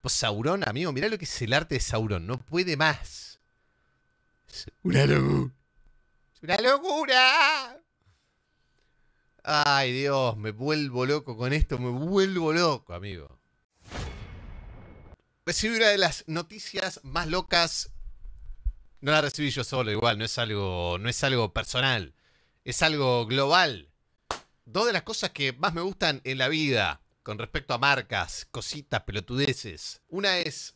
Pues Sauron, amigo, mirá lo que es el arte de Sauron. No puede más. Es una locura. una locura. Ay, Dios, me vuelvo loco con esto. Me vuelvo loco, amigo. Recibí una de las noticias más locas. No la recibí yo solo, igual, no es algo, no es algo personal. Es algo global. Dos de las cosas que más me gustan en la vida con respecto a marcas, cositas, pelotudeces. Una es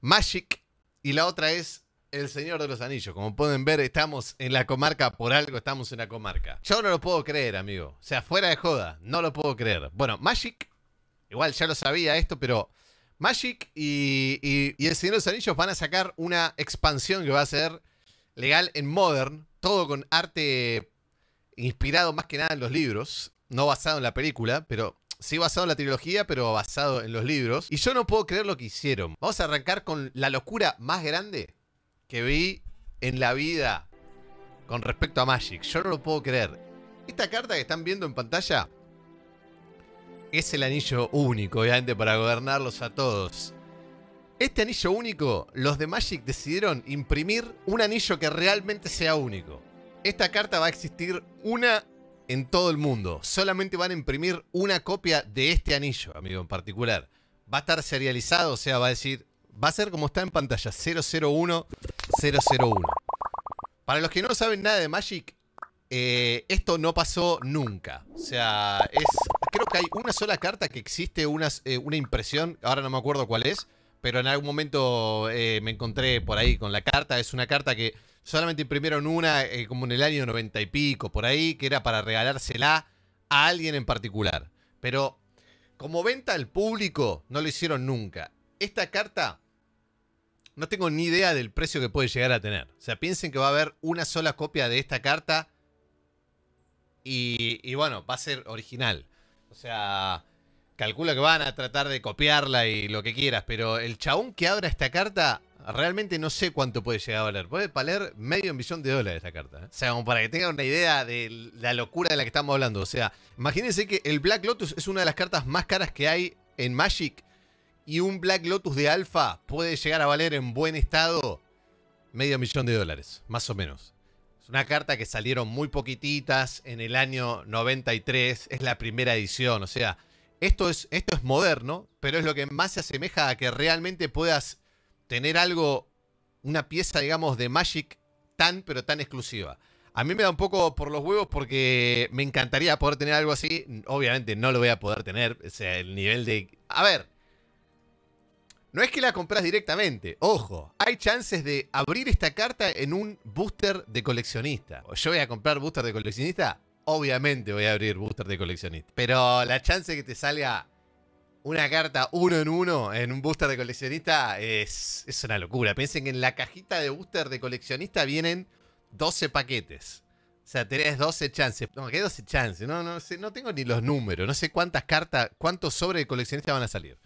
Magic y la otra es El Señor de los Anillos. Como pueden ver, estamos en la comarca, por algo estamos en la comarca. Yo no lo puedo creer, amigo. O sea, fuera de joda, no lo puedo creer. Bueno, Magic, igual ya lo sabía esto, pero Magic y, y, y El Señor de los Anillos van a sacar una expansión que va a ser legal en Modern, todo con arte inspirado más que nada en los libros, no basado en la película, pero sí basado en la trilogía, pero basado en los libros. Y yo no puedo creer lo que hicieron. Vamos a arrancar con la locura más grande que vi en la vida con respecto a Magic. Yo no lo puedo creer. Esta carta que están viendo en pantalla es el anillo único, obviamente, para gobernarlos a todos. Este anillo único, los de Magic decidieron imprimir un anillo que realmente sea único. Esta carta va a existir una en todo el mundo. Solamente van a imprimir una copia de este anillo, amigo, en particular. Va a estar serializado, o sea, va a decir, va a ser como está en pantalla, 001, 001. Para los que no saben nada de Magic, eh, esto no pasó nunca. O sea, es. Creo que hay una sola carta que existe, una, eh, impresión. Ahora no me acuerdo cuál es. Pero en algún momento eh, me encontré por ahí con la carta. Es una carta que solamente imprimieron una eh, como en el año noventa y pico, por ahí, que era para regalársela a alguien en particular. Pero como venta al público, no lo hicieron nunca. Esta carta, no tengo ni idea del precio que puede llegar a tener. O sea, piensen que va a haber una sola copia de esta carta y, y bueno, va a ser original. O sea, calculo que van a tratar de copiarla y lo que quieras, pero el chabón que abra esta carta Realmente no sé cuánto puede llegar a valer. Puede valer medio millón de dólares la carta. ¿eh? O sea, como para que tengan una idea de la locura de la que estamos hablando. O sea, imagínense que el Black Lotus es una de las cartas más caras que hay en Magic. Y un Black Lotus de alfa puede llegar a valer en buen estado medio millón de dólares, más o menos. Es una carta que salieron muy poquititas en el año 93. Es la primera edición. O sea, esto es, esto es moderno, pero es lo que más se asemeja a que realmente puedas tener algo, una pieza, digamos, de Magic tan, pero tan exclusiva. A mí me da un poco por los huevos porque me encantaría poder tener algo así. Obviamente no lo voy a poder tener. O sea, el nivel de... A ver. No es que la compras directamente. Ojo, hay chances de abrir esta carta en un booster de coleccionista. O yo voy a comprar booster de coleccionista. Obviamente voy a abrir booster de coleccionista. Pero la chance que te salga una carta uno en uno en un booster de coleccionista es, es una locura. Piensen que en la cajita de booster de coleccionista vienen 12 paquetes. O sea, tenés 12 chances. No, ¿qué 12 chances? No, no no tengo ni los números. No sé cuántas cartas, cuántos sobres de coleccionista van a salir.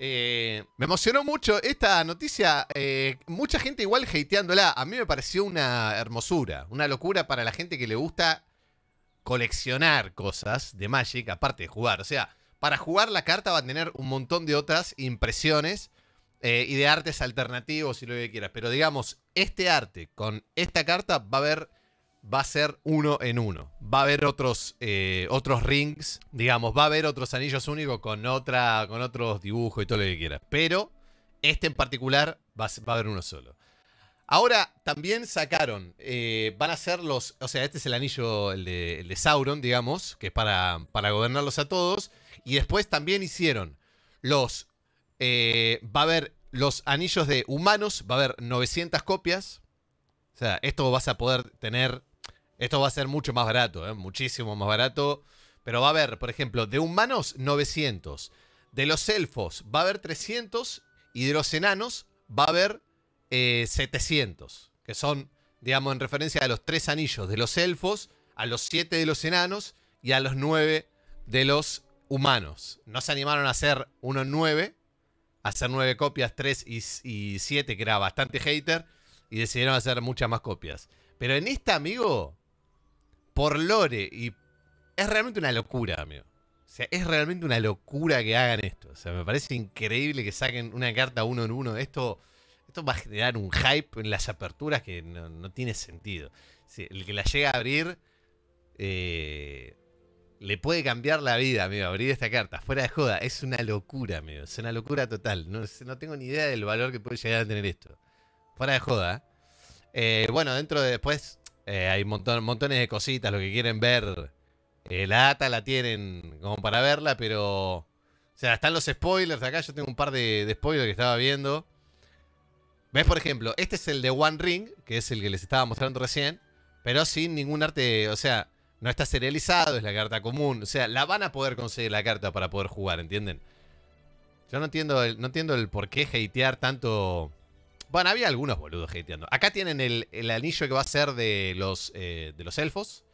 Eh, me emocionó mucho esta noticia. Eh, mucha gente igual hateándola. A mí me pareció una hermosura, una locura para la gente que le gusta coleccionar cosas de Magic, aparte de jugar. O sea, para jugar la carta va a tener un montón de otras impresiones eh, y de artes alternativos y lo que quieras. Pero digamos, este arte con esta carta va a ver, va a ser uno en uno. Va a haber otros, eh, otros rings, digamos, va a haber otros anillos únicos con, otra, con otros dibujos y todo lo que quieras. Pero este en particular va, va a haber uno solo. Ahora también sacaron, eh, van a ser los, o sea, este es el anillo, el de, Sauron, digamos, que es para, para, gobernarlos a todos. Y después también hicieron los, eh, va a haber los anillos de humanos, va a haber 900 copias. O sea, esto vas a poder tener, esto va a ser mucho más barato, eh, muchísimo más barato. Pero va a haber, por ejemplo, de humanos 900, de los elfos va a haber 300 y de los enanos va a haber eh, 700, que son, digamos, en referencia a los tres anillos de los elfos, a los siete de los enanos y a los nueve de los humanos. No se animaron a hacer uno en nueve, a hacer nueve copias, tres y, y siete, que era bastante hater, y decidieron hacer muchas más copias. Pero en esta, amigo, por lore y es realmente una locura, amigo. O sea, es realmente una locura que hagan esto. O sea, me parece increíble que saquen una carta uno en uno. Esto esto va a generar un hype en las aperturas que no, tiene sentido. el que la llega a abrir eh, le puede cambiar la vida, amigo, abrir esta carta. Fuera de joda, es una locura, amigo. Es una locura total. No, tengo ni idea del valor que puede llegar a tener esto. Fuera de joda. Eh, bueno, dentro de después eh, hay montón, montones de cositas, lo que quieren ver. la data la tienen como para verla, pero... O sea, están los spoilers acá. Yo tengo un par de spoilers que estaba viendo. ¿Ves, por ejemplo? Este es el de One Ring, que es el que les estaba mostrando recién, pero sin ningún arte, o sea, no está serializado, es la carta común. O sea, la van a poder conseguir la carta para poder jugar, ¿entienden? Yo no entiendo el, no entiendo el por qué hatear tanto... Bueno, había algunos boludos hateando. Acá tienen el, el anillo que va a ser de los, eh, de los elfos.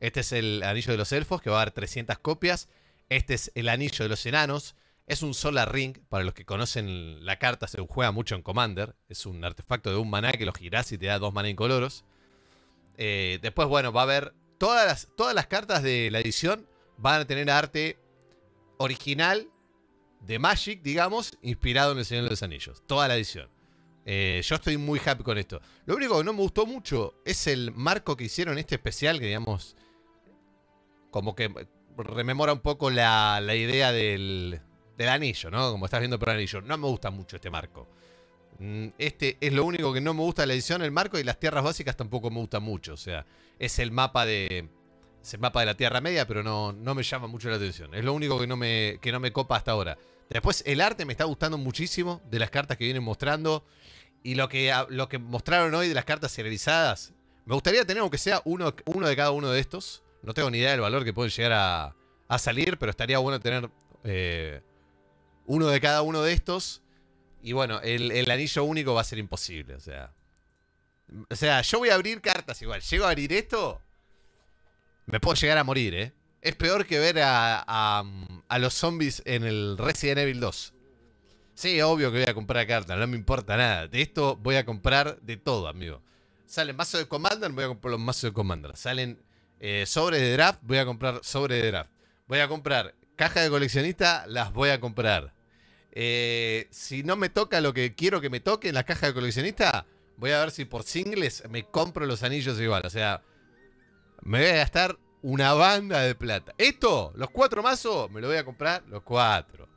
Este es el anillo de los elfos, que va a dar 300 copias. Este es el anillo de los enanos, es un Solar Ring, para los que conocen la carta, se juega mucho en Commander. Es un artefacto de un maná que lo girás y te da dos maná incoloros. Eh, después, bueno, va a haber. Todas las, todas las cartas de la edición van a tener arte original de Magic, digamos, inspirado en el Señor de los Anillos. Toda la edición. Eh, yo estoy muy happy con esto. Lo único que no me gustó mucho es el marco que hicieron este especial, que digamos, como que rememora un poco la idea del, del anillo, ¿no? Como estás viendo por el anillo. No me gusta mucho este marco. Mm, este es lo único que no me gusta de la edición, el marco y las tierras básicas tampoco me gustan mucho. O sea, es el mapa de. Es el mapa de la Tierra Media, pero no, me llama mucho la atención. Es lo único que no, me, que no me copa hasta ahora. Después, el arte me está gustando muchísimo de las cartas que vienen mostrando. Y lo que, lo que mostraron hoy de las cartas serializadas. Me gustaría tener, aunque sea uno, uno de cada uno de estos. No tengo ni idea del valor que pueden llegar a, salir, pero estaría bueno tener eh, uno de cada uno de estos. Y bueno, el, anillo único va a ser imposible, o sea. O sea, yo voy a abrir cartas igual. Llego a abrir esto. Me puedo llegar a morir, ¿eh? Es peor que ver a, a, los zombies en el Resident Evil 2. Sí, obvio que voy a comprar cartas, no me importa nada. De esto voy a comprar de todo, amigo. Salen mazos de Commander, voy a comprar los mazos de Commander. Salen eh, sobre de draft, voy a comprar sobre de draft. Voy a comprar caja de coleccionista las voy a comprar. Eh, si no me toca lo que quiero que me toque en la caja de coleccionista, voy a ver si por singles me compro los anillos igual. O sea, me voy a gastar una banda de plata. Esto, los cuatro mazos, me lo voy a comprar los cuatro.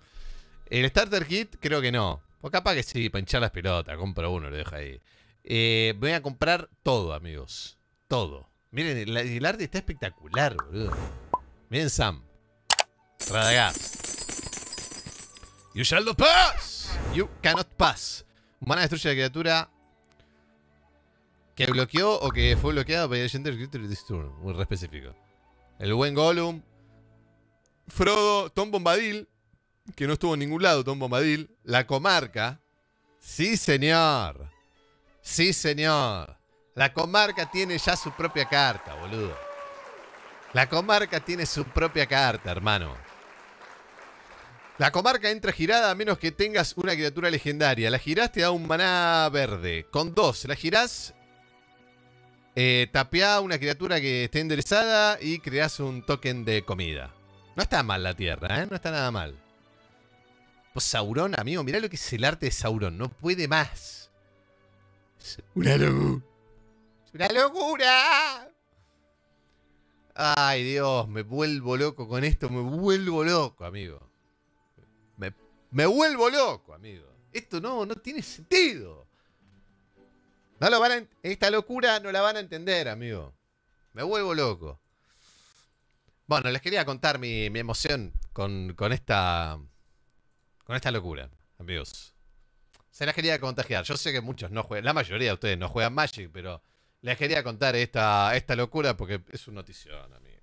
El starter kit, creo que no. Pues capaz que sí, para hinchar las pelotas, compro uno, lo dejo ahí. Eh, voy a comprar todo, amigos. Todo. Miren, el, arte está espectacular, boludo. Miren Sam. Radagast You shall not pass. You cannot pass. Humana destruye a la criatura que bloqueó o que fue bloqueado por el Gender Creature Muy re específico. El buen Gollum. Frodo, Tom Bombadil, que no estuvo en ningún lado, Tom Bombadil. La comarca. Sí, señor. Sí, señor. La comarca tiene ya su propia carta, boludo. La comarca tiene su propia carta, hermano. La comarca entra girada a menos que tengas una criatura legendaria. La girás te da un maná verde. Con dos, la girás. Eh, tapea una criatura que esté enderezada y creas un token de comida. No está mal la tierra, ¿eh? No está nada mal. Pues Sauron, amigo, mirá lo que es el arte de Sauron. No puede más. una locura. una locura. Ay, Dios, me vuelvo loco con esto. Me vuelvo loco, amigo. Me vuelvo loco, amigo. Esto no, no tiene sentido. No lo esta locura no la van a entender, amigo. Me vuelvo loco. Bueno, les quería contar mi, emoción con, esta. Con esta locura, amigos. Se las quería contagiar. Yo sé que muchos no juegan. La mayoría de ustedes no juegan Magic, pero les quería contar esta, esta locura porque es una notición, amigo.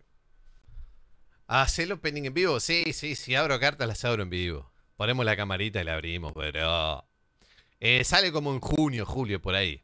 ¿Hacer el opening en vivo? Sí, sí, sí. Abro cartas, las abro en vivo. Ponemos la camarita y la abrimos, pero... Eh, sale como en junio, julio, por ahí.